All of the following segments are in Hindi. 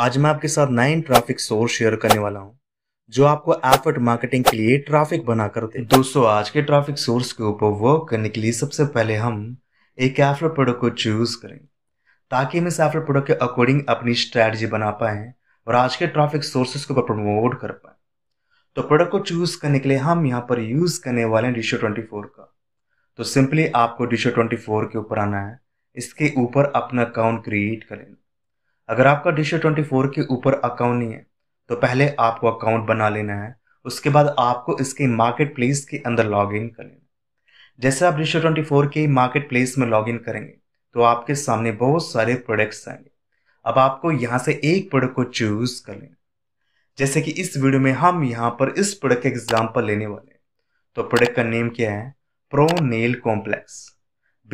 आज मैं आपके साथ नाइन ट्रैफिक सोर्स शेयर करने वाला हूँ जो आपको एफर्ट मार्केटिंग के लिए ट्रैफिक बना कर दे दोस्तों आज के ट्रैफिक सोर्स के ऊपर वर्क करने के लिए सबसे पहले हम एक एफर्ट प्रोडक्ट को चूज करें ताकि हम इस एफर्ट प्रोडक्ट के अकॉर्डिंग अपनी स्ट्रैटेजी बना पाए और आज के ट्रैफिक सोर्सेस तो को प्रमोट कर पाए तो प्रोडक्ट को चूज करने के लिए हम यहाँ पर यूज करने वाले हैं डिशो ट्वेंटी फोर का तो सिंपली आपको डिशो ट्वेंटी फोर के ऊपर आना है इसके ऊपर अपना अकाउंट क्रिएट कर लेना अगर आपका डिशो ट्वेंटी फोर के ऊपर अकाउंट नहीं है तो पहले आपको अकाउंट बना लेना है उसके बाद आपको इसके मार्केट प्लेस के अंदर लॉग इन कर लेना जैसे आप डिशो ट्वेंटी फोर के मार्केट प्लेस में लॉग इन करेंगे तो आपके सामने बहुत सारे प्रोडक्ट्स आएंगे अब आपको यहाँ से एक प्रोडक्ट को चूज कर लेना जैसे कि इस वीडियो में हम यहाँ पर इस प्रोडक्ट का एग्जाम्पल लेने वाले हैं तो प्रोडक्ट का नेम क्या है प्रो नेल कॉम्प्लेक्स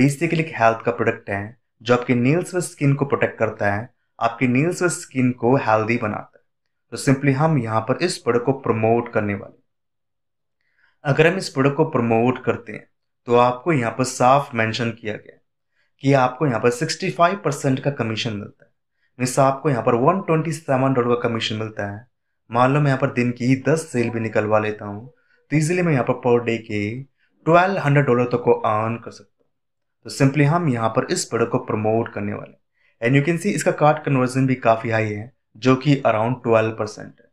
बेसिकली एक हेल्थ का प्रोडक्ट है जो आपके नेल्स व स्किन को प्रोटेक्ट करता है आपकी नील्स और स्किन को हेल्दी बनाता है तो सिंपली हम यहाँ पर इस प्रोडक्ट को प्रमोट करने वाले अगर हम इस प्रोडक्ट को प्रमोट करते हैं तो आपको यहाँ पर साफ मेंशन किया गया कि आपको यहाँ पर 65 परसेंट का कमीशन मिलता है मीन्स आपको यहाँ पर 127 डॉलर का कमीशन मिलता है मान लो मैं यहाँ पर दिन की दस सेल भी निकलवा लेता हूँ तो इजिली मैं यहाँ पर पर डे के ट्वेल्व हंड्रेड डॉलर तक को अर्न कर सकता हूँ तो सिंपली हम यहाँ पर इस प्रोडक्ट को प्रमोट करने वाले एंड यू कैन सी इसका कार्ड कन्वर्जन भी काफ़ी हाई है जो कि अराउंड ट्वेल्व परसेंट है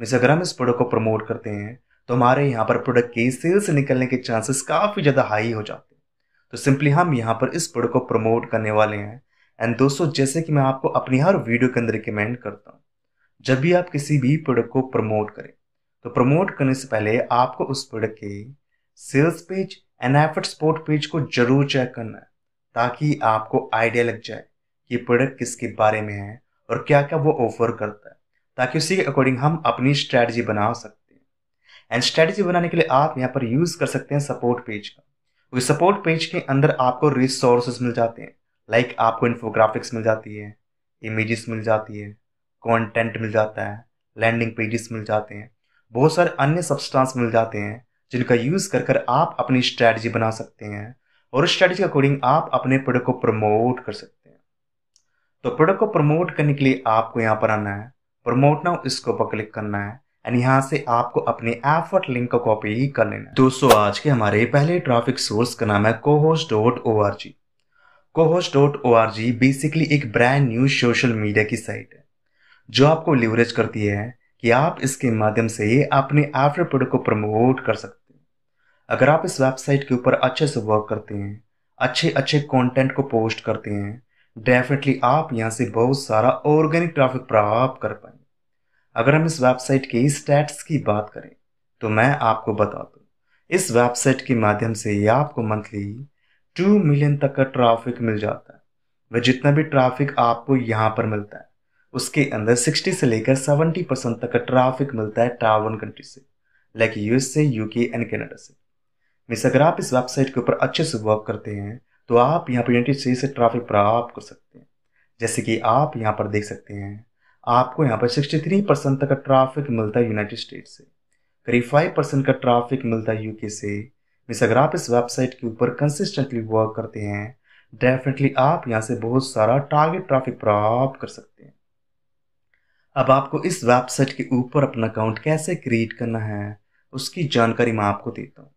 मीन्स अगर हम इस प्रोडक्ट को प्रमोट करते हैं तो हमारे यहाँ पर प्रोडक्ट की सेल्स निकलने के चांसेस काफ़ी ज़्यादा हाई हो जाते हैं तो सिंपली हम यहाँ पर इस प्रोडक्ट को प्रमोट करने वाले हैं एंड दोस्तों जैसे कि मैं आपको अपनी हर वीडियो के अंदर रिकमेंड करता हूँ जब भी आप किसी भी प्रोडक्ट को प्रमोट करें तो प्रमोट करने से पहले आपको उस प्रोडक्ट के sales page and effort support page को जरूर चेक करना है ताकि आपको आइडिया लग जाए ये प्रोडक्ट किसके बारे में है और क्या क्या वो ऑफर करता है ताकि उसी के अकॉर्डिंग हम अपनी स्ट्रैटी बना सकते हैं एंड स्ट्रैटी बनाने के लिए आप यहाँ पर यूज़ कर सकते हैं सपोर्ट पेज का क्योंकि सपोर्ट पेज के अंदर आपको रिसोर्सेज मिल जाते हैं लाइक like आपको इन्फोग्राफिक्स मिल जाती है इमेजेस मिल जाती है कंटेंट मिल जाता है लैंडिंग पेजेस मिल जाते हैं बहुत सारे अन्य सब्सटेंस मिल जाते हैं जिनका यूज़ कर कर आप अपनी स्ट्रैटी बना सकते हैं और उस स्ट्रैटी के अकॉर्डिंग आप अपने प्रोडक्ट को प्रमोट कर सकते हैं तो प्रोडक्ट को प्रमोट करने के लिए आपको यहाँ पर आना है प्रमोट ना इसके ऊपर क्लिक करना है एंड यहाँ से आपको अपने एफर्ट लिंक का कॉपी ही कर लेना है दोस्तों आज के हमारे पहले ट्रैफिक सोर्स का नाम है cohost dot O R G cohost dot O R G basically एक ब्रांड न्यू सोशल मीडिया की साइट है जो आपको लिवरेज करती है कि आप इसके माध्यम से अपने एफर्ट प्रोडक्ट को प्रमोट कर सकते हैं अगर आप इस वेबसाइट के ऊपर अच्छे से वर्क करते हैं अच्छे अच्छे कॉन्टेंट को पोस्ट करते हैं डेफिनेटली आप यहाँ से बहुत सारा ऑर्गेनिक ट्रैफिक प्राप्त कर पाएंगे अगर हम इस वेबसाइट के स्टैट्स की बात करें तो मैं आपको बता दूँ इस वेबसाइट के माध्यम से आपको मंथली टू मिलियन तक का ट्रैफिक मिल जाता है वह जितना भी ट्रैफिक आपको यहाँ पर मिलता है उसके अंदर 60 से लेकर 70 परसेंट तक का ट्रैफिक मिलता है टावन कंट्री से like USA UK and Canada से मिस अगर आप इस वेबसाइट के ऊपर अच्छे से वर्क करते हैं तो आप यहाँ पर यूनिटी सी से ट्रैफिक प्राप्त कर सकते हैं जैसे कि आप यहाँ पर देख सकते हैं आपको यहाँ पर 63 परसेंट तक का ट्रैफिक मिलता है यूनाइटेड स्टेट से करीब 5 परसेंट का ट्रैफिक मिलता है यूके से मिस अगर आप इस वेबसाइट के ऊपर कंसिस्टेंटली वर्क करते हैं डेफिनेटली आप यहाँ से बहुत सारा टारगेट ट्रैफिक प्राप्त कर सकते हैं अब आपको इस वेबसाइट के ऊपर अपना अकाउंट कैसे क्रिएट करना है उसकी जानकारी मैं आपको देता हूँ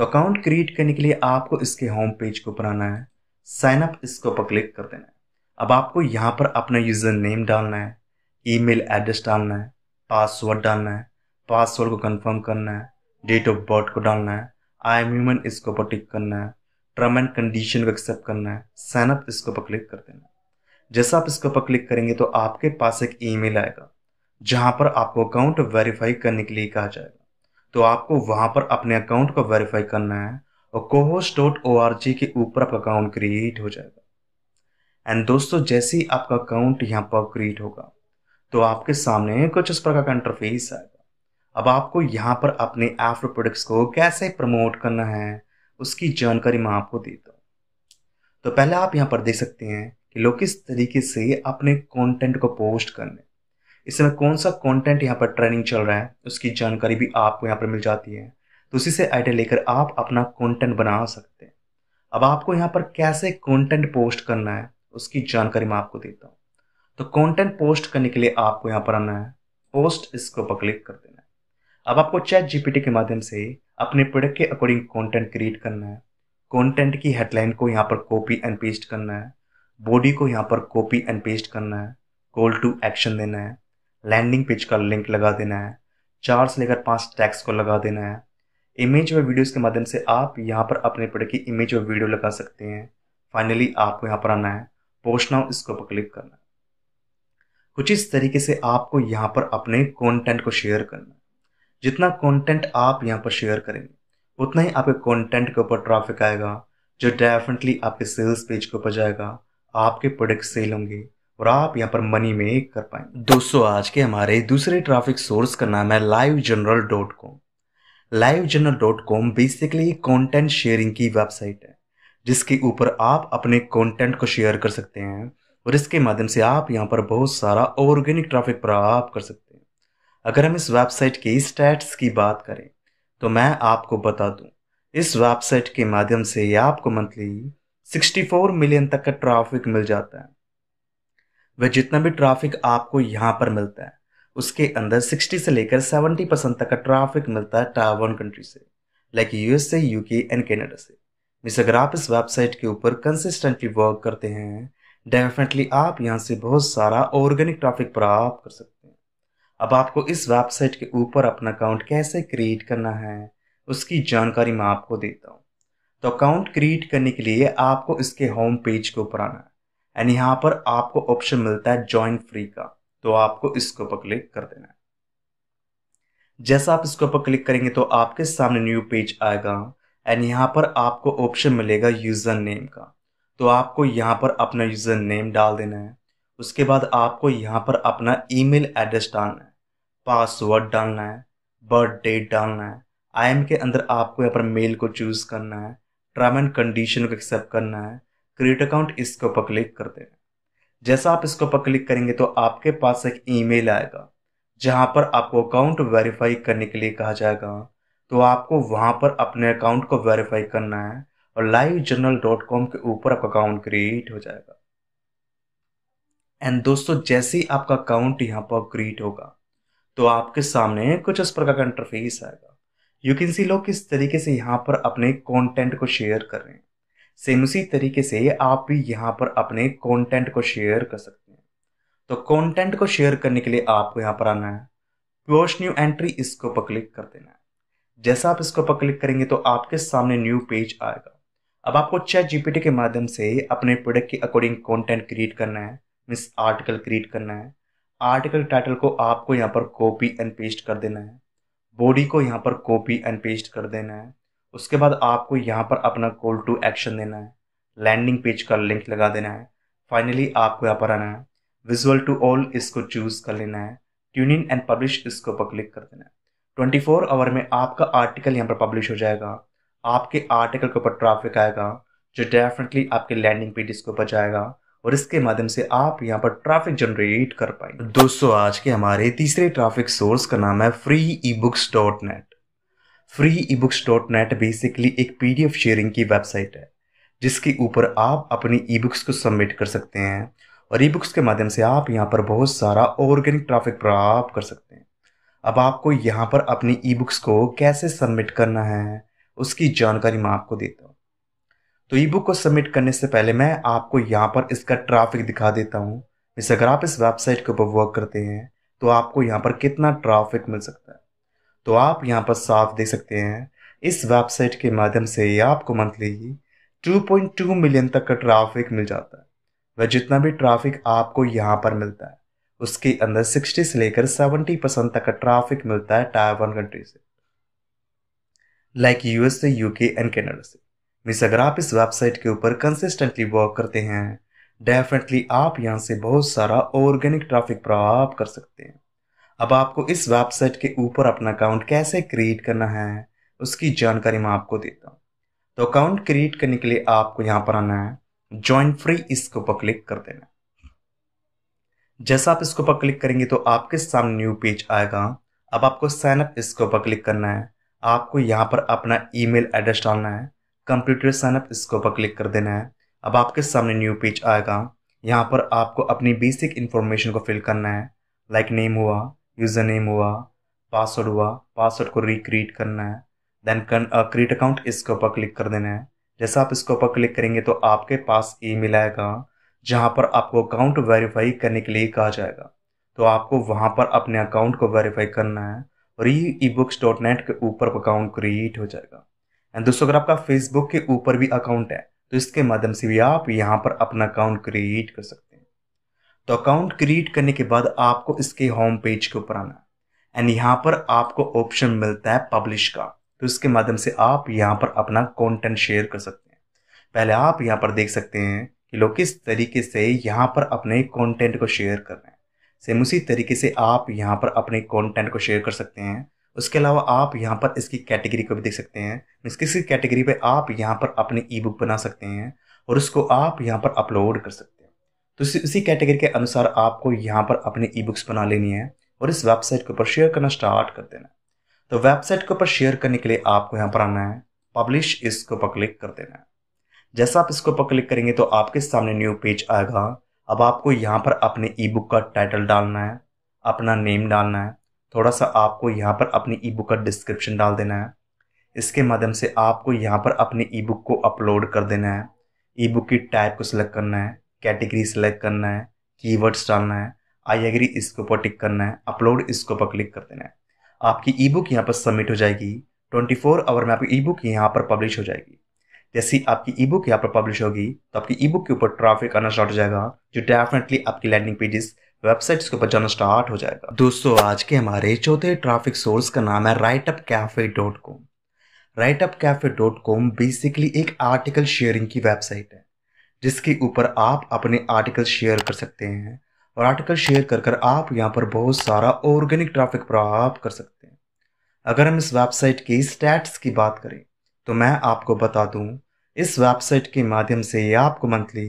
तो अकाउंट क्रिएट करने के लिए आपको इसके होम पेज को बनाना है साइन अप इसको ऊपर क्लिक कर देना है अब आपको यहाँ पर अपना यूज़र नेम डालना है ईमेल एड्रेस डालना है पासवर्ड डालना है पासवर्ड को कंफर्म करना है डेट ऑफ बर्थ को डालना है आई एम ह्यूमन इसको ऊपर टिक करना है टर्म एंड कंडीशन को एक्सेप्ट करना है साइन अप इसको ऊपर क्लिक कर देना है जैसा आप इसके ऊपर क्लिक करेंगे तो आपके पास एक ईमेल आएगा जहाँ पर आपको अकाउंट वेरीफाई करने के लिए कहा जाएगा तो आपको वहां पर अपने अकाउंट को वेरीफाई करना है और कोहोस डॉट ओ आर जी के ऊपर आपका अकाउंट क्रिएट हो जाएगा एंड दोस्तों जैसे ही आपका अकाउंट यहाँ पर क्रिएट होगा तो आपके सामने कुछ इस प्रकार का इंटरफेस आएगा अब आपको यहाँ पर अपने एफ्रो प्रोडक्ट्स को कैसे प्रमोट करना है उसकी जानकारी मैं आपको देता हूँ तो पहले आप यहाँ पर देख सकते हैं कि लोग किस तरीके से अपने कंटेंट को पोस्ट करने इस समय कौन सा कंटेंट यहाँ पर ट्रेनिंग चल रहा है उसकी जानकारी भी आपको यहाँ पर मिल जाती है तो उसी से आइडिया लेकर आप अपना कंटेंट बना सकते हैं अब आपको यहाँ पर कैसे कंटेंट पोस्ट करना है उसकी जानकारी मैं आपको देता हूँ तो कंटेंट पोस्ट करने के लिए आपको यहाँ पर आना है पोस्ट इसके ऊपर क्लिक कर देना है अब आपको चैट जीपीटी के माध्यम से अपने प्रोडक्ट के अकॉर्डिंग कंटेंट क्रिएट करना है कंटेंट की हेडलाइन को यहाँ पर कॉपी एंड पेस्ट करना है बॉडी को यहाँ पर कॉपी एंड पेस्ट करना है कॉल टू एक्शन देना है लैंडिंग पेज का लिंक लगा देना है चार से लेकर पाँच टैक्स को लगा देना है इमेज व वीडियोज़ के माध्यम से आप यहाँ पर अपने प्रोडक्ट की इमेज व वीडियो लगा सकते हैं फाइनली आपको यहाँ पर आना है पोस्ट नाउ इसके ऊपर क्लिक करना है कुछ इस तरीके से आपको यहाँ पर अपने कंटेंट को शेयर करना है जितना कंटेंट आप यहाँ पर शेयर करेंगे उतना ही आपके कंटेंट के ऊपर ट्रैफिक आएगा जो डेफिनेटली आपके सेल्स पेज के ऊपर जाएगा आपके प्रोडक्ट सेल होंगे और आप यहाँ पर मनी में कर पाएंगे दोस्तों आज के हमारे दूसरे ट्रैफिक सोर्स का नाम है live journal dot com live journal dot com basically content sharing की वेबसाइट है जिसके ऊपर आप अपने कॉन्टेंट को शेयर कर सकते हैं और इसके माध्यम से आप यहाँ पर बहुत सारा ऑर्गेनिक ट्रैफिक प्राप्त कर सकते हैं अगर हम इस वेबसाइट के स्टैट्स की बात करें तो मैं आपको बता दूं इस वेबसाइट के माध्यम से आपको मंथली 64 मिलियन तक का ट्रैफिक मिल जाता है वह जितना भी ट्रैफिक आपको यहाँ पर मिलता है उसके अंदर 60 से लेकर 70 परसेंट तक का ट्रैफिक मिलता है टावन कंट्री से लाइक यूएस से यूके एंड कैनेडा से मिस अगर आप इस वेबसाइट के ऊपर कंसिस्टेंटली वर्क करते हैं डेफिनेटली आप यहाँ से बहुत सारा ऑर्गेनिक ट्रैफिक प्राप्त कर सकते हैं अब आपको इस वेबसाइट के ऊपर अपना अकाउंट कैसे क्रिएट करना है उसकी जानकारी मैं आपको देता हूँ तो अकाउंट क्रिएट करने के लिए आपको इसके होम पेज के ऊपर आना है एंड यहाँ पर आपको ऑप्शन मिलता है ज्वाइन फ्री का तो आपको इसके ऊपर क्लिक कर देना है जैसा आप इसके ऊपर क्लिक करेंगे तो आपके सामने न्यू पेज आएगा एंड यहाँ पर आपको ऑप्शन मिलेगा यूज़र नेम का तो आपको यहाँ पर अपना यूज़र नेम डाल देना है उसके बाद आपको यहाँ पर अपना ईमेल एड्रेस डालना है पासवर्ड डालना है बर्थ डेट डालना है आई के अंदर आपको यहाँ पर मेल को चूज़ करना है टर्म एंड कंडीशन को एक्सेप्ट करना है क्रिएट अकाउंट इसके ऊपर क्लिक कर हैं जैसा आप इसके ऊपर क्लिक करेंगे तो आपके पास एक ईमेल आएगा जहां पर आपको अकाउंट वेरीफाई करने के लिए कहा जाएगा तो आपको वहां पर अपने अकाउंट को वेरीफाई करना है और लाइव जर्नल डॉट कॉम के ऊपर आपका अकाउंट क्रिएट हो जाएगा एंड दोस्तों जैसे ही आपका अकाउंट यहां पर क्रिएट होगा तो आपके सामने कुछ इस प्रकार का इंटरफेस आएगा यू कैन सी लोग किस तरीके से यहाँ पर अपने कंटेंट को शेयर कर रहे हैं सेम उसी तरीके से आप भी यहाँ पर अपने कंटेंट को शेयर कर सकते हैं तो कंटेंट को शेयर करने के लिए आपको यहाँ पर आना है पोस्ट न्यू एंट्री इसको पर क्लिक कर देना है जैसा आप इसको पर क्लिक करेंगे तो आपके सामने न्यू पेज आएगा अब आपको चैट जीपीटी के माध्यम से अपने प्रोडक्ट के अकॉर्डिंग कॉन्टेंट क्रिएट करना है मीन्स आर्टिकल क्रिएट करना है आर्टिकल टाइटल को आपको यहाँ पर कॉपी एंड पेस्ट कर देना है बॉडी को यहाँ पर कॉपी एंड पेस्ट कर देना है उसके बाद आपको यहाँ पर अपना कॉल टू एक्शन देना है लैंडिंग पेज का लिंक लगा देना है फाइनली आपको यहाँ पर आना है विजुअल टू ऑल इसको चूज़ कर लेना है ट्यून इन एंड पब्लिश इसके ऊपर क्लिक कर देना है ट्वेंटी फोर आवर में आपका आर्टिकल यहाँ पर पब्लिश हो जाएगा आपके आर्टिकल के ऊपर ट्रैफिक आएगा जो डेफिनेटली आपके लैंडिंग पेज के ऊपर जाएगा और इसके माध्यम से आप यहाँ पर ट्रैफिक जनरेट कर पाएंगे दोस्तों आज के हमारे तीसरे ट्रैफिक सोर्स का नाम है free e books dot net free e books dot net basically एक पी डी एफ शेयरिंग की वेबसाइट है जिसके ऊपर आप अपनी ई बुक्स को सबमिट कर सकते हैं और ई बुक्स के माध्यम से आप यहाँ पर बहुत सारा ऑर्गेनिक ट्रैफिक प्राप्त कर सकते हैं अब आपको यहाँ पर अपनी ई बुक्स को कैसे सबमिट करना है उसकी जानकारी मैं आपको देता हूँ तो ई बुक को सबमिट करने से पहले मैं आपको यहाँ पर इसका ट्रैफिक दिखा देता हूँ जैसे अगर आप इस वेबसाइट के ऊपर वर्क करते हैं तो आपको यहाँ पर कितना ट्रैफिक मिल सकता है तो आप यहाँ पर साफ देख सकते हैं इस वेबसाइट के माध्यम से आपको मंथली 2.2 मिलियन तक का ट्रैफिक मिल जाता है वह जितना भी ट्रैफिक आपको यहाँ पर मिलता है उसके अंदर 60 से लेकर 70 परसेंट तक का ट्रैफिक मिलता है टायर वन कंट्री से लाइक यूएस से यूके एंड कैनेडा से मिस अगर आप इस वेबसाइट के ऊपर कंसिस्टेंटली वर्क करते हैं डेफिनेटली आप यहाँ से बहुत सारा ऑर्गेनिक ट्राफिक प्राप्त कर सकते हैं अब आपको इस वेबसाइट के ऊपर अपना अकाउंट कैसे क्रिएट करना है उसकी जानकारी मैं आपको देता हूँ तो अकाउंट क्रिएट करने के लिए आपको यहाँ पर आना है ज्वाइन फ्री इसके ऊपर क्लिक कर देना जैसा आप इसके ऊपर क्लिक करेंगे तो आपके सामने न्यू पेज आएगा अब आपको साइन अप इसके ऊपर क्लिक करना है आपको यहाँ पर अपना ईमेल एड्रेस डालना है कंप्यूटर साइन अप इसके ऊपर क्लिक कर देना है अब आपके सामने न्यू पेज आएगा यहाँ पर आपको अपनी बेसिक इन्फॉर्मेशन को फिल करना है लाइक नेम हुआ यूज़र नेम हुआ पासवर्ड हुआ पासवर्ड को रिक्रिएट करना है देन क्रिएट अकाउंट इसके ऊपर क्लिक कर देना है जैसा आप इसके ऊपर क्लिक करेंगे तो आपके पास ईमेल आएगा जहाँ पर आपको अकाउंट वेरीफाई करने के लिए कहा जाएगा तो आपको वहाँ पर अपने अकाउंट को वेरीफाई करना है और ये ई बुक्स डॉट नेट के ऊपर अकाउंट क्रिएट हो जाएगा एंड दोस्तों अगर आपका फेसबुक के ऊपर भी अकाउंट है तो इसके माध्यम से भी आप यहाँ पर अपना अकाउंट क्रिएट कर सकते हैं तो अकाउंट क्रिएट करने के बाद आपको इसके होम पेज के ऊपर आना एंड यहाँ पर आपको ऑप्शन मिलता है पब्लिश का तो इसके माध्यम से आप यहाँ पर अपना कंटेंट शेयर कर सकते हैं पहले आप यहाँ पर देख सकते हैं कि लोग किस तरीके से यहाँ पर अपने कंटेंट को शेयर कर रहे हैं सेम उसी तरीके से आप यहाँ पर अपने कंटेंट को शेयर कर सकते हैं उसके अलावा आप यहाँ पर इसकी कैटेगरी को भी देख सकते हैं किसी कैटेगरी पर आप यहाँ पर अपनी ई बुक बना सकते हैं और उसको आप यहाँ पर अपलोड कर सकते हैं तो उसी कैटेगरी के अनुसार आपको यहाँ पर अपनी ई बुक्स बना लेनी है और इस वेबसाइट के ऊपर शेयर करना स्टार्ट कर देना तो वेबसाइट के ऊपर शेयर करने के लिए आपको यहाँ पर आना है पब्लिश इसके ऊपर क्लिक कर देना है जैसा आप इसके ऊपर क्लिक करेंगे तो आपके सामने न्यू पेज आएगा अब आपको यहाँ पर अपने ई बुक का टाइटल डालना है अपना नेम डालना है थोड़ा सा आपको यहाँ पर अपनी ई बुक का डिस्क्रिप्शन डाल देना है इसके माध्यम से आपको यहाँ पर अपनी ई बुक को अपलोड कर देना है ई बुक की टाइप को सिलेक्ट करना है कैटेगरी सेलेक्ट करना है कीवर्ड्स डालना है आई एग्री इसके ऊपर टिक करना है अपलोड इसके ऊपर क्लिक कर देना है आपकी ई बुक यहाँ पर सबमिट हो जाएगी 24 आवर में आपकी ई बुक यहाँ पर पब्लिश हो जाएगी जैसे आपकी ई बुक यहाँ पर पब्लिश होगी तो आपकी ई बुक के ऊपर ट्रैफिक आना स्टार्ट हो जाएगा जो डेफिनेटली आपकी लैंडिंग पेजेस वेबसाइट्स के ऊपर जाना स्टार्ट हो जाएगा दोस्तों आज के हमारे चौथे ट्रैफिक सोर्स का नाम है write up cafe dot com write up cafe dot com basically एक आर्टिकल शेयरिंग की वेबसाइट है जिसके ऊपर आप अपने आर्टिकल शेयर कर सकते हैं और आर्टिकल शेयर कर कर आप यहाँ पर बहुत सारा ऑर्गेनिक ट्रैफिक प्राप्त कर सकते हैं अगर हम इस वेबसाइट की स्टैट्स की बात करें तो मैं आपको बता दूँ इस वेबसाइट के माध्यम से आपको मंथली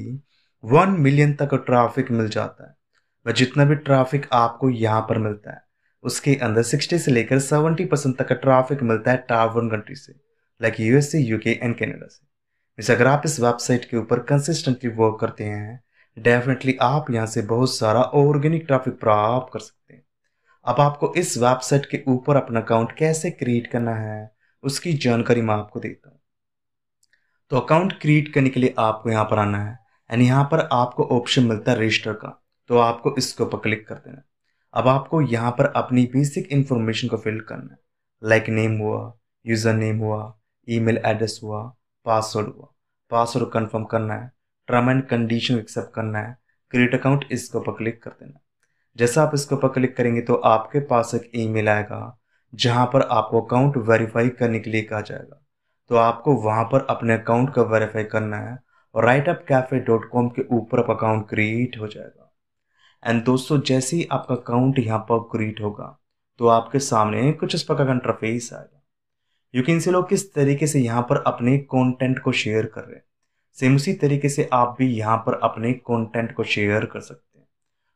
वन मिलियन तक ट्रैफिक मिल जाता है वह जितना भी ट्रैफिक आपको यहाँ पर मिलता है उसके अंदर सिक्सटी से लेकर सेवेंटी परसेंट तक का ट्रैफिक मिलता है टावर कंट्री से like USA UK and Canada से मीन्स अगर आप इस वेबसाइट के ऊपर कंसिस्टेंटली वर्क करते हैं डेफिनेटली आप यहाँ से बहुत सारा ऑर्गेनिक ट्रैफिक प्राप्त कर सकते हैं अब आपको इस वेबसाइट के ऊपर अपना अकाउंट कैसे क्रिएट करना है उसकी जानकारी मैं आपको देता हूँ तो अकाउंट क्रिएट करने के लिए आपको यहाँ पर आना है एंड यहाँ पर आपको ऑप्शन मिलता है रजिस्टर का तो आपको इसके ऊपर क्लिक कर देना अब आपको यहाँ पर अपनी बेसिक इन्फॉर्मेशन को फिल करना है लाइक नेम हुआ यूज़र नेम हुआ ईमेल एड्रेस हुआ पासवर्ड हुआ पासवर्ड कंफर्म करना है टर्म एंड कंडीशन एक्सेप्ट करना है क्रिएट अकाउंट इसके ऊपर क्लिक कर देना जैसा आप इसके ऊपर क्लिक करेंगे तो आपके पास एक ईमेल आएगा जहां पर आपको अकाउंट वेरीफाई करने के लिए कहा जाएगा तो आपको वहां पर अपने अकाउंट का वेरीफाई करना है और write up cafe dot com के ऊपर आप अकाउंट क्रिएट हो जाएगा एंड दोस्तों जैसे ही आपका अकाउंट यहाँ पर क्रिएट होगा तो आपके सामने कुछ इस प्रकार का इंटरफेस आएगा यूकिन से लोग किस तरीके से यहाँ पर अपने कंटेंट को शेयर कर रहे हैं सेम उसी तरीके से आप भी यहाँ पर अपने कंटेंट को शेयर कर सकते हैं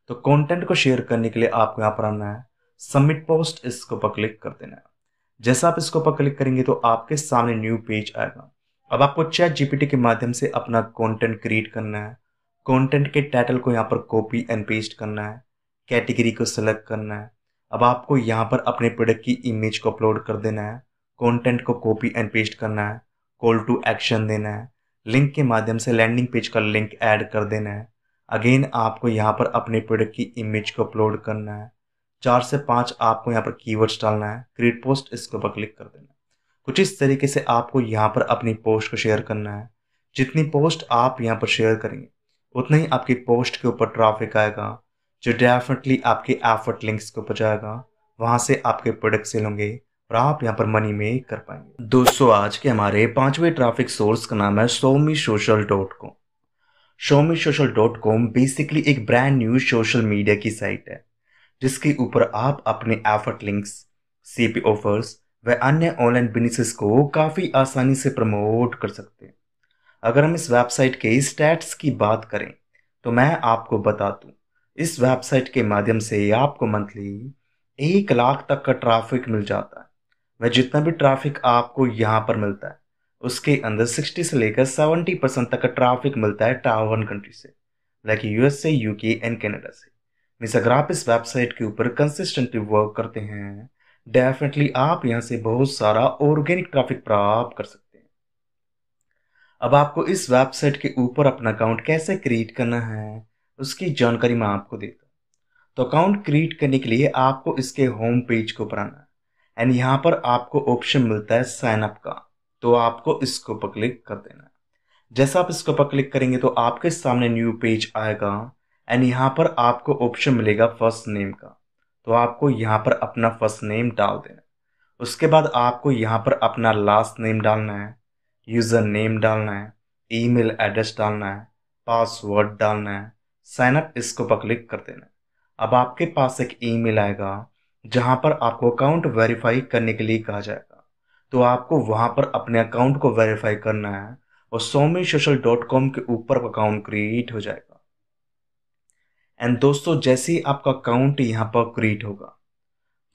तो कंटेंट को शेयर करने के लिए आपको यहाँ पर आना है सबमिट पोस्ट इसको पर क्लिक कर देना है जैसा आप इसको पर क्लिक करेंगे तो आपके सामने न्यू पेज आएगा अब आपको चैट जीपीटी के माध्यम से अपना कंटेंट क्रिएट करना है कंटेंट के टाइटल को यहाँ पर कॉपी एंड पेस्ट करना है कैटेगरी को सिलेक्ट करना है अब आपको यहाँ पर अपने प्रोडक्ट की इमेज को अपलोड कर देना है कंटेंट को कॉपी एंड पेस्ट करना है कॉल टू एक्शन देना है लिंक के माध्यम से लैंडिंग पेज का लिंक ऐड कर देना है अगेन आपको यहाँ पर अपने प्रोडक्ट की इमेज को अपलोड करना है चार से पाँच आपको यहाँ पर कीवर्ड्स डालना है क्रिएट पोस्ट इसके ऊपर क्लिक कर देना है कुछ इस तरीके से आपको यहाँ पर अपनी पोस्ट को शेयर करना है जितनी पोस्ट आप यहाँ पर शेयर करेंगे उतना ही आपकी पोस्ट के ऊपर ट्रैफिक आएगा जो डेफिनेटली आपके एफर्ट लिंक्स के ऊपर जाएगा वहाँ से आपके प्रोडक्ट सेल होंगे और आप यहाँ पर मनी में कर पाएंगे दोस्तों आज के हमारे पांचवें ट्रैफिक सोर्स का नाम है somee social dot com somee social dot com basically एक ब्रांड न्यू सोशल मीडिया की साइट है जिसके ऊपर आप अपने एफर्ट लिंक्स सीपी ऑफर्स व अन्य ऑनलाइन बिजनेसेस को काफ़ी आसानी से प्रमोट कर सकते हैं अगर हम इस वेबसाइट के स्टैट्स की बात करें तो मैं आपको बता दूं इस वेबसाइट के माध्यम से आपको मंथली एक लाख तक का ट्रैफिक मिल जाता है वह जितना भी ट्रैफिक आपको यहाँ पर मिलता है उसके अंदर 60 से लेकर 70 परसेंट तक का ट्रैफिक मिलता है टावर वन कंट्री से लाइक यूएस से यूके एंड कैनेडा से मीन्स अगर आप इस वेबसाइट के ऊपर कंसिस्टेंटली वर्क करते हैं डेफिनेटली आप यहाँ से बहुत सारा ऑर्गेनिक ट्रैफिक प्राप्त कर सकते हैं अब आपको इस वेबसाइट के ऊपर अपना अकाउंट कैसे क्रिएट करना है उसकी जानकारी मैं आपको देता हूँ तो अकाउंट क्रिएट करने के लिए आपको इसके होम पेज को ऊपर आना है एंड यहाँ पर आपको ऑप्शन मिलता है साइन अप का तो आपको इसको पर क्लिक कर देना है जैसा आप इसको पर क्लिक करेंगे तो आपके सामने न्यू पेज आएगा एंड यहाँ पर आपको ऑप्शन मिलेगा फर्स्ट नेम का तो आपको यहाँ पर अपना फर्स्ट नेम डाल देना है उसके बाद आपको यहाँ पर अपना लास्ट नेम डालना है यूज़र नेम डालना है ईमेल एड्रेस डालना है पासवर्ड डालना है साइनअप इसको पर क्लिक कर देना है अब आपके पास एक ईमेल आएगा जहां पर आपको अकाउंट वेरीफाई करने के लिए कहा जाएगा तो आपको वहां पर अपने अकाउंट को वेरीफाई करना है और सोमी सोशल डॉट कॉम के ऊपर अकाउंट क्रिएट हो जाएगा एंड दोस्तों जैसे ही आपका अकाउंट यहाँ पर क्रिएट होगा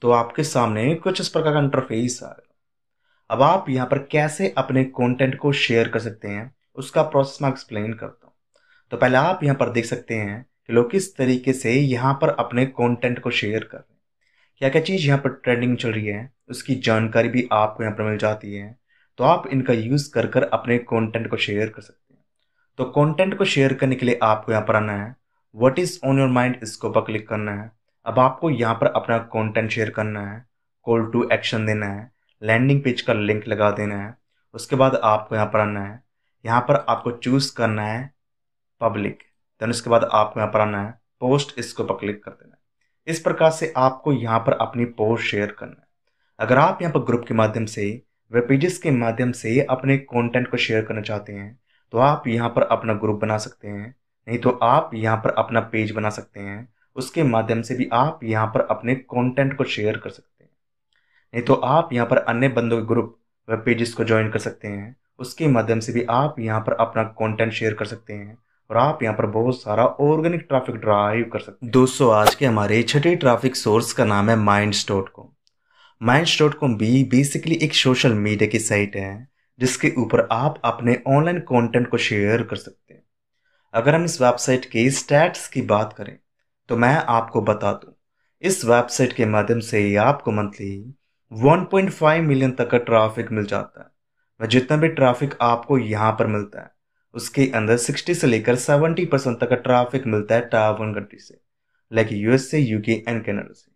तो आपके सामने कुछ इस प्रकार का इंटरफेस आएगा अब आप यहाँ पर कैसे अपने कंटेंट को शेयर कर सकते हैं उसका प्रोसेस मैं एक्सप्लेन करता हूँ तो पहले आप यहां पर देख सकते हैं कि लोग किस तरीके से यहां पर अपने कंटेंट को शेयर कर क्या क्या चीज़ यहाँ पर ट्रेंडिंग चल रही है उसकी जानकारी भी आपको यहाँ पर मिल जाती है तो आप इनका यूज़ कर कर अपने कॉन्टेंट को शेयर कर सकते हैं तो कॉन्टेंट को शेयर करने के लिए आपको यहाँ पर आना है what is on your mind इसके ऊपर क्लिक करना है अब आपको यहाँ पर अपना कॉन्टेंट शेयर करना है कॉल टू एक्शन देना है लैंडिंग पेज का लिंक लगा देना है उसके बाद आपको यहाँ पर आना है यहाँ पर आपको चूज़ करना है पब्लिक देन उसके बाद आपको यहाँ पर आना है पोस्ट इसके ऊपर क्लिक कर देना इस प्रकार से आपको यहाँ पर अपनी पोस्ट शेयर करना है अगर आप यहाँ पर ग्रुप के माध्यम से वेब पेजेस के माध्यम से अपने कंटेंट को शेयर करना चाहते हैं तो आप यहाँ पर अपना ग्रुप बना सकते हैं नहीं तो आप यहाँ पर अपना पेज बना सकते हैं उसके माध्यम से भी आप यहाँ पर अपने कंटेंट को शेयर कर सकते हैं नहीं तो आप यहाँ पर अन्य बंदों के ग्रुप वेब पेजेस को ज्वाइन कर सकते हैं उसके माध्यम से भी आप यहाँ पर अपना कंटेंट शेयर कर सकते हैं और आप यहाँ पर बहुत सारा ऑर्गेनिक ट्रैफिक ड्राइव कर सकते हैं दोस्तों आज के हमारे छठे ट्रैफिक सोर्स का नाम है minds dot com minds dot com भी बेसिकली एक सोशल मीडिया की साइट है जिसके ऊपर आप अपने ऑनलाइन कंटेंट को शेयर कर सकते हैं अगर हम इस वेबसाइट के स्टैट्स की बात करें तो मैं आपको बता दूं इस वेबसाइट के माध्यम से आपको मंथली 1.5 मिलियन तक का ट्रैफिक मिल जाता है जितना भी ट्रैफिक आपको यहाँ पर मिलता है उसके अंदर 60 से लेकर 70 परसेंट तक का ट्राफिक मिलता है टावन कंट्री से like USA UK and Canada से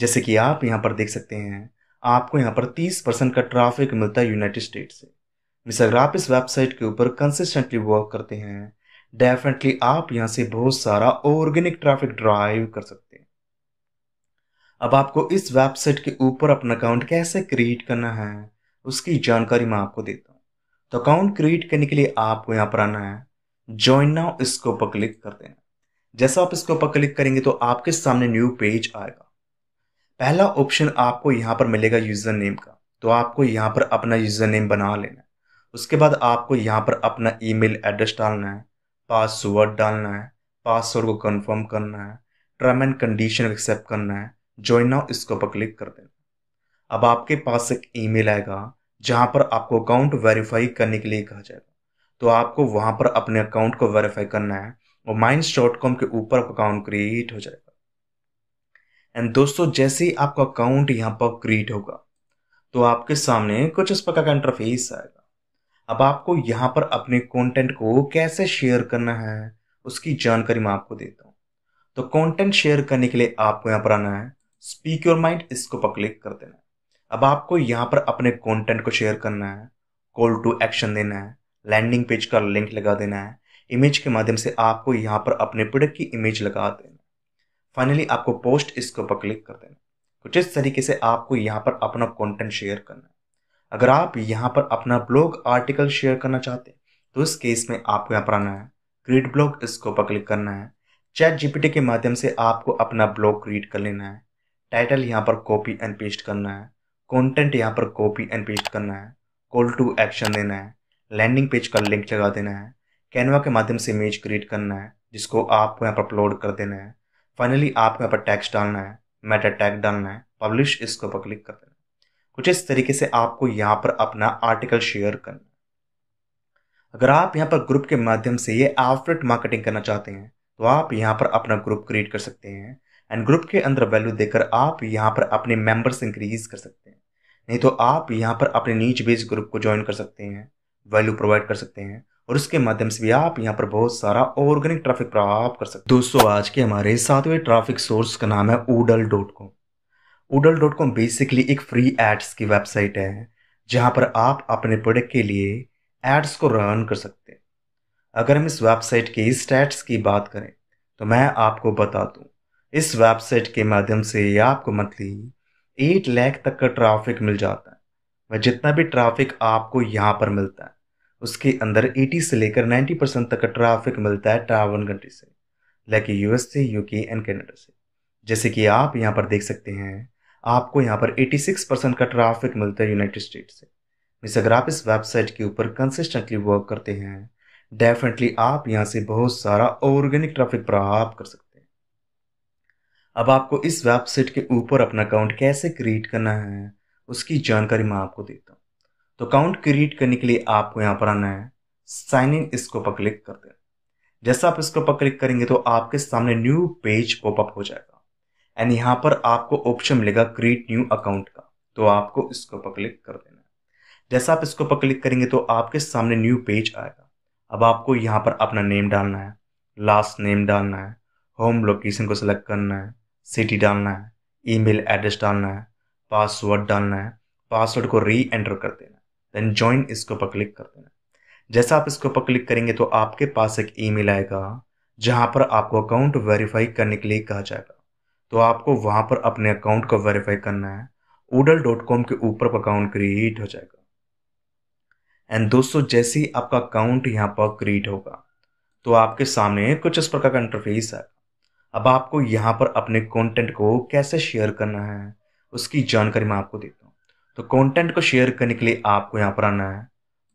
जैसे कि आप यहाँ पर देख सकते हैं आपको यहाँ पर 30 परसेंट का ट्राफिक मिलता है यूनाइटेड स्टेट से मिस अगर आप इस वेबसाइट के ऊपर कंसिस्टेंटली वर्क करते हैं डेफिनेटली आप यहाँ से बहुत सारा ऑर्गेनिक ट्रैफिक ड्राइव कर सकते हैं अब आपको इस वेबसाइट के ऊपर अपना अकाउंट कैसे क्रिएट करना है उसकी जानकारी मैं आपको देता हूँ तो अकाउंट क्रिएट करने के लिए आपको यहाँ पर आना है ज्वाइन नाउ इसके ऊपर क्लिक कर देना जैसा आप इसके ऊपर क्लिक करेंगे तो आपके सामने न्यू पेज आएगा पहला ऑप्शन आपको यहाँ पर मिलेगा यूज़र नेम का तो आपको यहाँ पर अपना यूज़र नेम बना लेना है उसके बाद आपको यहाँ पर अपना ईमेल एड्रेस डालना है पासवर्ड डालना है पासवर्ड को कंफर्म करना है टर्म एंड कंडीशन एक्सेप्ट करना है ज्वाइन नाउ इसके ऊपर क्लिक कर देना अब आपके पास एक ईमेल आएगा जहां पर आपको अकाउंट वेरीफाई करने के लिए कहा जाएगा तो आपको वहां पर अपने अकाउंट को वेरीफाई करना है और माइंस डॉट कॉम के ऊपर अकाउंट क्रिएट हो जाएगा एंड दोस्तों जैसे ही आपका अकाउंट यहाँ पर क्रिएट होगा तो आपके सामने कुछ इस प्रकार का इंटरफेस आएगा अब आपको यहाँ पर अपने कंटेंट को कैसे शेयर करना है उसकी जानकारी मैं आपको देता हूँ तो कंटेंट शेयर करने के लिए आपको यहाँ पर आना है स्पीक योर माइंड इसको पर क्लिक कर देना अब आपको यहाँ पर अपने कंटेंट को शेयर करना है कॉल टू एक्शन देना है लैंडिंग पेज का लिंक लगा देना है इमेज के माध्यम से आपको यहाँ पर अपने प्रोडक्ट की इमेज लगा देना फाइनली आपको पोस्ट इसके ऊपर क्लिक कर देना कुछ इस तरीके से आपको यहाँ पर अपना कंटेंट शेयर करना है अगर आप यहाँ पर अपना ब्लॉग आर्टिकल शेयर करना चाहते हैं तो इस केस में आपको यहाँ पर आना है क्रिएट ब्लॉग इसके ऊपर क्लिक करना है चैट जीपीटी के माध्यम से आपको अपना ब्लॉग क्रिएट कर लेना है टाइटल यहाँ पर कॉपी एंड पेस्ट करना है कंटेंट यहाँ पर कॉपी एंड पेस्ट करना है कॉल टू एक्शन देना है लैंडिंग पेज का लिंक जगा देना है कैनवा के माध्यम से इमेज क्रिएट करना है जिसको आपको यहाँ पर अपलोड कर देना है फाइनली आपको यहाँ पर टैक्स डालना है मेटा टैग डालना है पब्लिश इसके ऊपर क्लिक कर देना है कुछ इस तरीके से आपको यहाँ पर अपना आर्टिकल शेयर करना है अगर आप यहाँ पर ग्रुप के माध्यम से ये आउटलेट मार्केटिंग करना चाहते हैं तो आप यहाँ पर अपना ग्रुप क्रिएट कर सकते हैं एंड ग्रुप के अंदर वैल्यू देकर आप यहाँ पर अपने मेंबर्स इंक्रीज कर सकते हैं नहीं तो आप यहाँ पर अपने नीच बेस ग्रुप को ज्वाइन कर सकते हैं वैल्यू प्रोवाइड कर सकते हैं और उसके माध्यम से भी आप यहाँ पर बहुत सारा ऑर्गेनिक ट्रैफिक प्राप्त कर सकते दोस्तों आज के हमारे सातवें ट्रैफिक सोर्स का नाम है oodle dot com oodle dot com basically एक फ्री एड्स की वेबसाइट है जहाँ पर आप अपने प्रोडक्ट के लिए एड्स को रन कर सकते हैं अगर हम इस वेबसाइट के स्टैट्स की बात करें तो मैं आपको बता दूँ इस वेबसाइट के माध्यम से आपको मंथली एट लैख तक का ट्रैफिक मिल जाता है वह जितना भी ट्रैफिक आपको यहाँ पर मिलता है उसके अंदर 80 से लेकर 90 परसेंट तक का ट्रैफिक मिलता है ट्रावन कंट्री से लाइक यूएस से यूके एंड कनाडा से जैसे कि आप यहाँ पर देख सकते हैं आपको यहाँ पर 86 परसेंट का ट्रैफिक मिलता है यूनाइटेड स्टेट से मिस अगर आप इस वेबसाइट के ऊपर कंसिस्टेंटली वर्क करते हैं डेफिनेटली आप यहाँ से बहुत सारा ऑर्गेनिक ट्रैफिक प्राप्त कर सकते हैं अब आपको इस वेबसाइट के ऊपर अपना अकाउंट कैसे क्रिएट करना है उसकी जानकारी मैं आपको देता हूँ तो अकाउंट क्रिएट करने के लिए आपको यहाँ पर आना है साइन इन इसको पर क्लिक कर देना जैसा आप इसको पर क्लिक करेंगे तो आपके सामने न्यू पेज पॉपअप हो जाएगा एंड यहाँ पर आपको ऑप्शन मिलेगा क्रिएट न्यू अकाउंट का तो आपको इसको पर क्लिक कर देना है जैसा आप इसको पर क्लिक करेंगे तो आपके सामने न्यू पेज आएगा अब आपको यहाँ पर अपना नेम डालना है लास्ट नेम डालना है होम लोकेशन को सिलेक्ट करना है सिटी डालना है ईमेल एड्रेस डालना है पासवर्ड डालना है पासवर्ड को री एंटर कर देना देन ज्वाइन इसके ऊपर क्लिक कर देना जैसा आप इसके ऊपर क्लिक करेंगे तो आपके पास एक ईमेल आएगा जहां पर आपको अकाउंट वेरीफाई करने के लिए कहा जाएगा तो आपको वहां पर अपने अकाउंट को वेरीफाई करना है उडल डॉट कॉम के ऊपर अकाउंट क्रिएट हो जाएगा एंड दोस्तों जैसे ही आपका अकाउंट यहाँ पर क्रिएट होगा तो आपके सामने कुछ इस प्रकार का इंटरफेस आएगा अब आपको यहाँ पर अपने कंटेंट को कैसे शेयर करना है उसकी जानकारी मैं आपको देता हूँ तो कंटेंट को शेयर करने के लिए आपको यहाँ पर आना है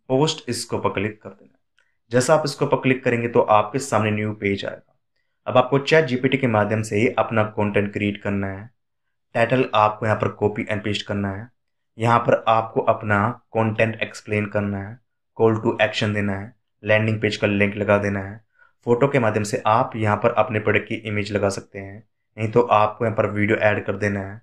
पोस्ट इसको पर क्लिक कर देना जैसा आप इसको पर क्लिक करेंगे तो आपके सामने न्यू पेज आएगा अब आपको चैट जीपीटी के माध्यम से ही अपना कॉन्टेंट क्रिएट करना है टाइटल आपको यहाँ पर कॉपी एंड पेस्ट करना है यहाँ पर आपको अपना कॉन्टेंट एक्सप्लेन करना है कॉल टू एक्शन देना है लैंडिंग पेज का लिंक लगा देना है फ़ोटो के माध्यम से आप यहाँ पर अपने प्रोडक्ट की इमेज लगा सकते हैं नहीं तो आपको यहाँ पर वीडियो ऐड कर देना है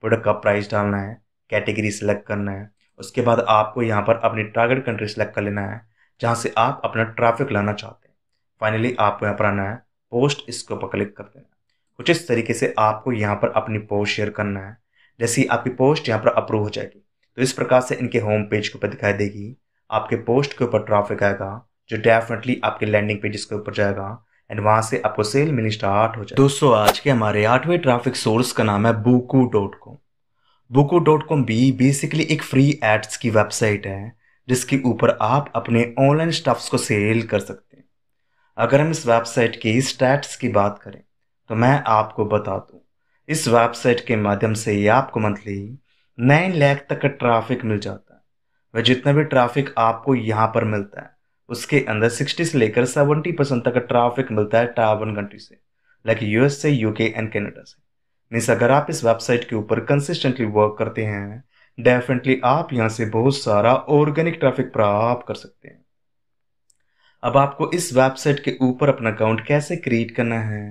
प्रोडक्ट का प्राइस डालना है कैटेगरी सेलेक्ट करना है उसके बाद आपको यहाँ पर अपनी टारगेट कंट्री सेलेक्ट कर लेना है जहाँ से आप अपना ट्रैफिक लाना चाहते हैं फाइनली आपको यहाँ पर आना है पोस्ट इसके ऊपर क्लिक कर देना है कुछ इस तरीके से आपको यहाँ पर अपनी पोस्ट शेयर करना है जैसे ही आपकी पोस्ट यहाँ पर अप्रूव हो जाएगी तो इस प्रकार से इनके होम पेज के ऊपर दिखाई देगी आपके पोस्ट के ऊपर ट्राफिक आएगा जो डेफिनेटली आपके लैंडिंग पेजेस के ऊपर जाएगा एंड वहाँ से आपको सेल मिलनी स्टार्ट हो जाए दोस्तों आज के हमारे आठवें ट्रैफिक सोर्स का नाम है bookoo dot com bookoo dot com भी बेसिकली एक फ्री एड्स की वेबसाइट है जिसके ऊपर आप अपने ऑनलाइन स्टफ्स को सेल कर सकते हैं अगर हम इस वेबसाइट की स्टैट्स की बात करें तो मैं आपको बता दूँ इस वेबसाइट के माध्यम से ही आपको मंथली नाइन लैख तक का ट्रैफिक मिल जाता है वह जितना भी ट्रैफिक आपको यहाँ पर मिलता है उसके अंदर सिक्सटी से लेकर सेवेंटी परसेंट तक का ट्रैफिक मिलता है टावन कंट्री से लाइक यूएस से यूके एंड कैनेडा से मीन्स अगर आप इस वेबसाइट के ऊपर कंसिस्टेंटली वर्क करते हैं डेफिनेटली आप यहाँ से बहुत सारा ऑर्गेनिक ट्रैफिक प्राप्त कर सकते हैं अब आपको इस वेबसाइट के ऊपर अपना अकाउंट कैसे क्रिएट करना है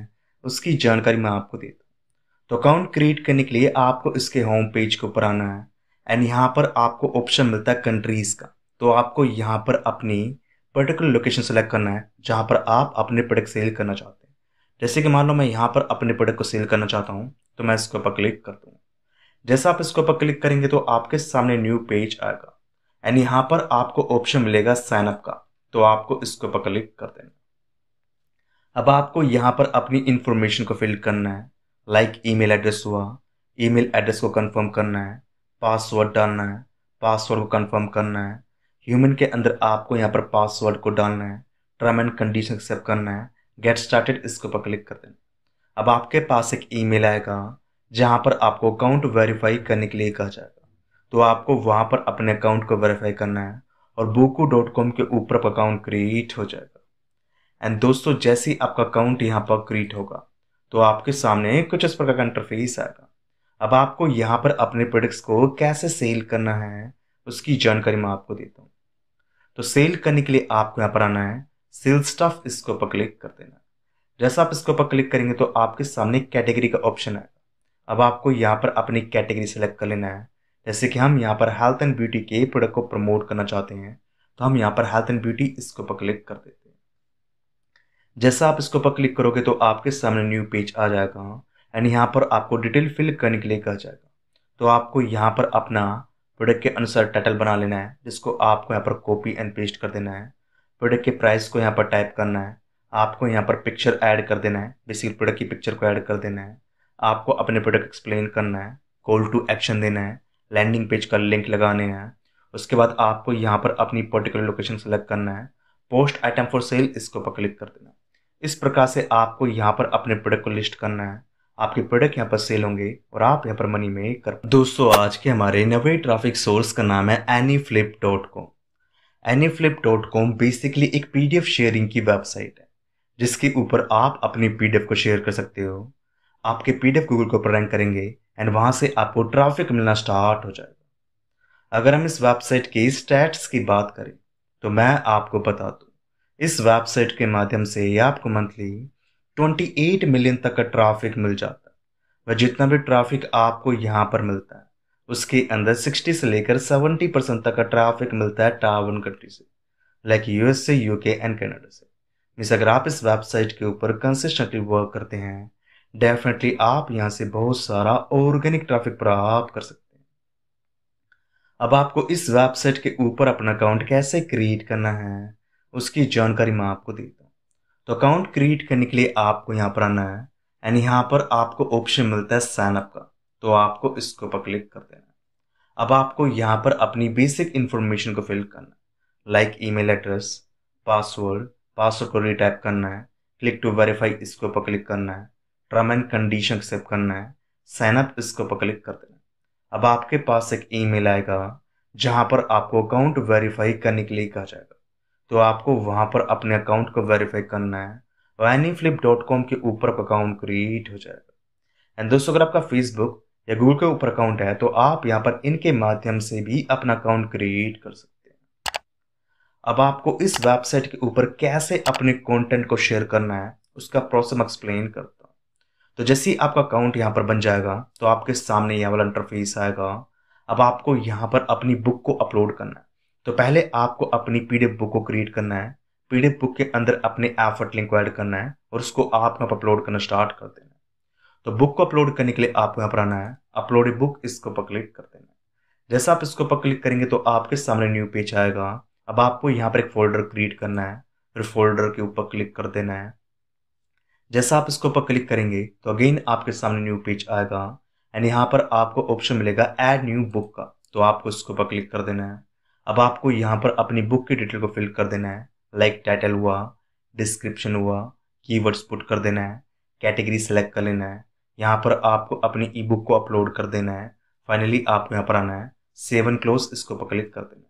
उसकी जानकारी मैं आपको देता हूँ तो अकाउंट क्रिएट करने के लिए आपको इसके होम पेज के ऊपर आना है एंड यहाँ पर आपको ऑप्शन मिलता है कंट्रीज़ का तो आपको यहाँ पर अपनी पर्टिकुलर लोकेशन सेलेक्ट करना है जहाँ पर आप अपने प्रोडक्ट सेल करना चाहते हैं जैसे कि मान लो मैं यहाँ पर अपने प्रोडक्ट को सेल करना चाहता हूँ तो मैं इसके ऊपर क्लिक कर दूँगा जैसे आप इसके ऊपर क्लिक करेंगे तो आपके सामने न्यू पेज आएगा एंड यहाँ पर आपको ऑप्शन मिलेगा साइनअप का तो आपको इसके ऊपर क्लिक कर देना अब आपको यहाँ पर अपनी इंफॉर्मेशन को फिल करना है लाइक ईमेल एड्रेस हुआ ईमेल एड्रेस को कंफर्म करना है पासवर्ड डालना है पासवर्ड को कंफर्म करना है ह्यूमन के अंदर आपको यहाँ पर पासवर्ड को डालना है टर्म एंड कंडीशन एक्सेप्ट करना है गेट स्टार्टेड इसके ऊपर क्लिक कर देना अब आपके पास एक ईमेल आएगा जहाँ पर आपको अकाउंट वेरीफाई करने के लिए कहा जाएगा तो आपको वहाँ पर अपने अकाउंट को वेरीफाई करना है और बुकू डॉट कॉम के ऊपर अकाउंट क्रिएट हो जाएगा एंड दोस्तों जैसे ही आपका अकाउंट यहाँ पर क्रिएट होगा तो आपके सामने कुछ इस प्रकार का इंटरफेस आएगा अब आपको यहाँ पर अपने प्रोडक्ट्स को कैसे सेल करना है उसकी जानकारी मैं आपको देता हूँ तो सेल करने के लिए आपको यहाँ पर आना है सेल स्टाफ इसके ऊपर क्लिक कर देना है जैसा आप इसके ऊपर क्लिक करेंगे तो आपके सामने कैटेगरी का ऑप्शन आएगा अब आपको यहाँ पर अपनी कैटेगरी सेलेक्ट कर लेना है जैसे कि हम यहाँ पर हेल्थ एंड ब्यूटी के प्रोडक्ट को प्रमोट करना चाहते हैं तो हम यहाँ पर हेल्थ एंड ब्यूटी इसके ऊपर क्लिक कर देते हैं जैसा आप इसके ऊपर क्लिक करोगे तो आपके सामने न्यू पेज आ जाएगा एंड यहाँ पर आपको डिटेल फिल करने के लिए कहा जाएगा तो आपको यहाँ पर अपना प्रोडक्ट के अनुसार टाइटल बना लेना है जिसको आपको यहाँ पर कॉपी एंड पेस्ट कर देना है प्रोडक्ट के प्राइस को यहाँ पर टाइप करना है आपको यहाँ पर पिक्चर ऐड कर देना है बेसिकली प्रोडक्ट की पिक्चर को ऐड कर देना है आपको अपने प्रोडक्ट एक्सप्लेन करना है कॉल टू एक्शन देना है लैंडिंग पेज का लिंक लगाने हैं उसके बाद आपको यहाँ पर अपनी पर्टिकुलर लोकेशन सेलेक्ट करना है पोस्ट आइटम फॉर सेल इसके ऊपर क्लिक कर देना है इस प्रकार से आपको यहाँ पर अपने प्रोडक्ट को लिस्ट करना है आपके प्रोडक्ट यहाँ पर सेल होंगे और आप यहाँ पर मनी मेक कर दोस्तों आज के हमारे नवे ट्रैफिक सोर्स का नाम है any flip dot com any flip dot com basically एक एफ शेयरिंग की वेबसाइट है जिसके ऊपर आप अपनी एफ को शेयर कर सकते हो आपके एफ गूगल के ऊपर रैंक करेंगे एंड वहाँ से आपको ट्रैफिक मिलना स्टार्ट हो जाएगा अगर हम इस वेबसाइट के स्टैट्स की बात करें तो मैं आपको बता दूँ इस वेबसाइट के माध्यम से आपको मंथली 28 मिलियन तक का ट्रैफिक मिल जाता है वह जितना भी ट्रैफिक आपको यहाँ पर मिलता है उसके अंदर 60 से लेकर 70 परसेंट तक का ट्रैफिक मिलता है टावन कंट्री से लाइक यूएस से यूके एंड कनाडा से मीस अगर आप इस वेबसाइट के ऊपर कंसिस्टेंटली वर्क करते हैं डेफिनेटली आप यहाँ से बहुत सारा ऑर्गेनिक ट्रैफिक प्राप्त कर सकते हैं अब आपको इस वेबसाइट के ऊपर अपना अकाउंट कैसे क्रिएट करना है उसकी जानकारी मैं आपको देता तो अकाउंट क्रिएट करने के लिए आपको यहाँ पर आना है एंड यहाँ पर आपको ऑप्शन मिलता है साइनअप का तो आपको इसके ऊपर क्लिक कर देना है अब आपको यहाँ पर अपनी बेसिक इन्फॉर्मेशन को फिल करना है like e address password password को रिटाइप करना है क्लिक टू वेरीफाई इसके ऊपर क्लिक करना है टर्म एंड कंडीशन एक्सेप्ट करना है साइनअप इसके ऊपर क्लिक कर देना अब आपके पास एक ईमेल आएगा जहाँ पर आपको अकाउंट वेरीफाई करने के लिए कहा जाएगा तो आपको वहाँ पर अपने अकाउंट को वेरीफाई करना है वैनी फ्लिप डॉट कॉम के ऊपर अकाउंट क्रिएट हो जाएगा एंड दोस्तों अगर आपका फेसबुक या गूगल के ऊपर अकाउंट है तो आप यहाँ पर इनके माध्यम से भी अपना अकाउंट क्रिएट कर सकते हैं अब आपको इस वेबसाइट के ऊपर कैसे अपने कंटेंट को शेयर करना है उसका प्रोसेस एक्सप्लेन करता हूँ तो जैसे ही आपका अकाउंट यहाँ पर बन जाएगा तो आपके सामने यहाँ वाला इंटरफेस आएगा अब आपको यहाँ पर अपनी बुक को अपलोड करना है तो पहले आपको अपनी पीडीएफ बुक को क्रिएट करना है पीडीएफ बुक के अंदर अपने एफर्ट लिंक को ऐड करना है और उसको आप यहाँ पर अपलोड करना स्टार्ट कर देना है तो बुक को अपलोड करने के लिए आपको यहाँ पर आना है अपलोड बुक इसको पर क्लिक कर देना है जैसा आप इसको पर क्लिक करेंगे तो आपके सामने न्यू पेज आएगा अब आपको यहाँ पर एक फोल्डर क्रिएट करना है फिर फोल्डर के ऊपर क्लिक कर देना है जैसा आप इसके ऊपर क्लिक करेंगे तो अगेन आपके सामने न्यू पेज आएगा एंड यहाँ पर आपको ऑप्शन मिलेगा ऐड न्यू बुक का तो आपको इसके ऊपर क्लिक कर देना है अब आपको यहाँ पर अपनी बुक की डिटेल को फिल कर देना है लाइक like टाइटल हुआ डिस्क्रिप्शन हुआ कीवर्ड्स पुट कर देना है कैटेगरी सेलेक्ट कर लेना है यहाँ पर आपको अपनी ई बुक को अपलोड कर देना है फाइनली आपको यहाँ पर आना है सेवन क्लोज इसको पर क्लिक कर देना है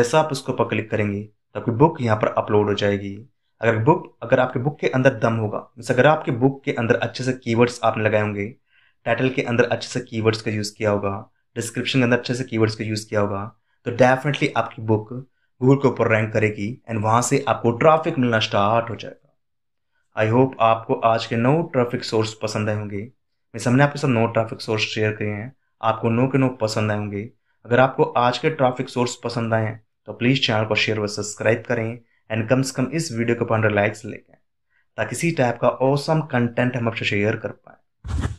जैसा आप इसको पर क्लिक करेंगे तो आपकी बुक यहाँ पर अपलोड हो जाएगी अगर बुक अगर आपके बुक के अंदर दम होगा मीन्स अगर आपके बुक के अंदर अच्छे से कीवर्ड्स आपने लगाए होंगे टाइटल के अंदर अच्छे से कीवर्ड्स का यूज़ किया होगा डिस्क्रिप्शन के अंदर अच्छे से कीवर्ड्स का यूज़ किया होगा तो डेफिनेटली आपकी बुक गूगल के ऊपर रैंक करेगी एंड वहाँ से आपको ट्रैफिक मिलना स्टार्ट हो जाएगा आई होप आपको आज के नौ ट्रैफिक सोर्स पसंद आए होंगे मैं सबने आपके साथ नौ ट्रैफिक सोर्स शेयर किए हैं आपको नौ के नौ पसंद आए होंगे अगर आपको आज के ट्रैफिक सोर्स पसंद आए तो प्लीज़ चैनल को शेयर व सब्सक्राइब करें एंड कम से कम इस वीडियो को पंद्रह लाइक्स लेकर ताकि इसी टाइप का औसम कंटेंट हम आपसे शेयर कर पाए